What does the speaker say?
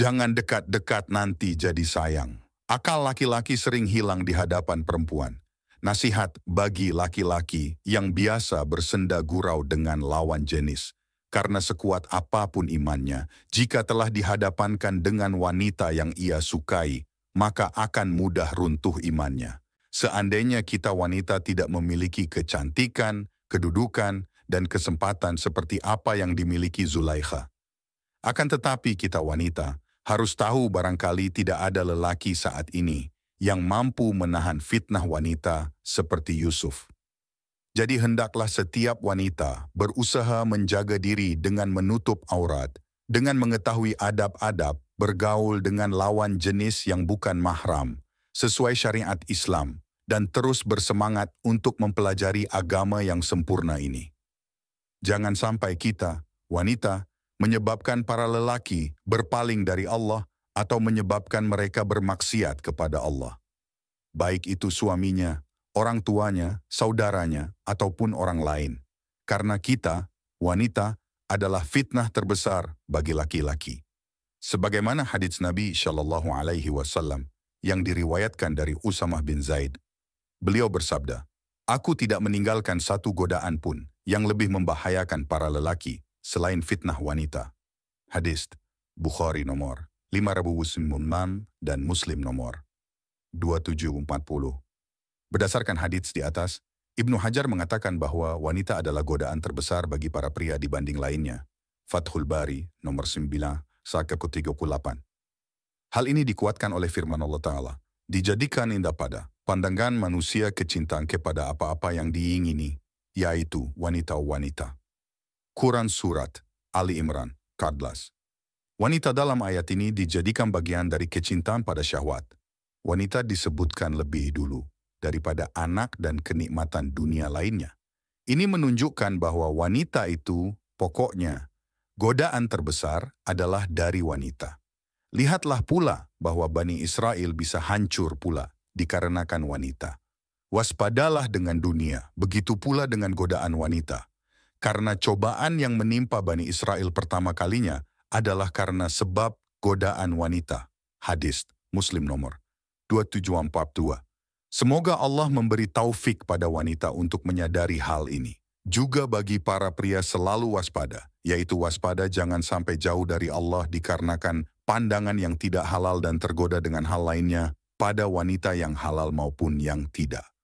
Jangan dekat-dekat nanti jadi sayang. Akal laki-laki sering hilang di hadapan perempuan. Nasihat bagi laki-laki yang biasa bersenda gurau dengan lawan jenis. Karena sekuat apapun imannya, jika telah dihadapankan dengan wanita yang ia sukai, maka akan mudah runtuh imannya. Seandainya kita wanita tidak memiliki kecantikan, kedudukan, dan kesempatan seperti apa yang dimiliki Zulaikha. Akan tetapi kita wanita harus tahu barangkali tidak ada lelaki saat ini yang mampu menahan fitnah wanita seperti Yusuf. Jadi hendaklah setiap wanita berusaha menjaga diri dengan menutup aurat, dengan mengetahui adab-adab bergaul dengan lawan jenis yang bukan mahram, sesuai syariat Islam, dan terus bersemangat untuk mempelajari agama yang sempurna ini. Jangan sampai kita, wanita, menyebabkan para lelaki berpaling dari Allah atau menyebabkan mereka bermaksiat kepada Allah. Baik itu suaminya, orang tuanya, saudaranya, ataupun orang lain. Karena kita, wanita, adalah fitnah terbesar bagi laki-laki. Sebagaimana hadits Nabi Shallallahu Alaihi Wasallam yang diriwayatkan dari Usamah bin Zaid, beliau bersabda, "Aku tidak meninggalkan satu godaan pun yang lebih membahayakan para lelaki selain fitnah wanita. Hadis Bukhari nomor 5096 dan Muslim nomor 2740. Berdasarkan hadits di atas, Ibnu Hajar mengatakan bahwa wanita adalah godaan terbesar bagi para pria dibanding lainnya. Fathul Bari, nomor 9, ke 38. Hal ini dikuatkan oleh firman Allah Ta'ala. Dijadikan indah pada pandangan manusia kecintaan kepada apa-apa yang diingini, yaitu wanita-wanita. Quran Surat Ali Imran 14 Wanita dalam ayat ini dijadikan bagian dari kecintaan pada syahwat. Wanita disebutkan lebih dulu daripada anak dan kenikmatan dunia lainnya. Ini menunjukkan bahwa wanita itu pokoknya godaan terbesar adalah dari wanita. Lihatlah pula bahwa Bani Israel bisa hancur pula dikarenakan wanita. Waspadalah dengan dunia, begitu pula dengan godaan wanita. Karena cobaan yang menimpa Bani Israel pertama kalinya adalah karena sebab godaan wanita. Hadis Muslim nomor 2742. Semoga Allah memberi taufik pada wanita untuk menyadari hal ini. Juga bagi para pria selalu waspada, yaitu waspada jangan sampai jauh dari Allah dikarenakan pandangan yang tidak halal dan tergoda dengan hal lainnya pada wanita yang halal maupun yang tidak.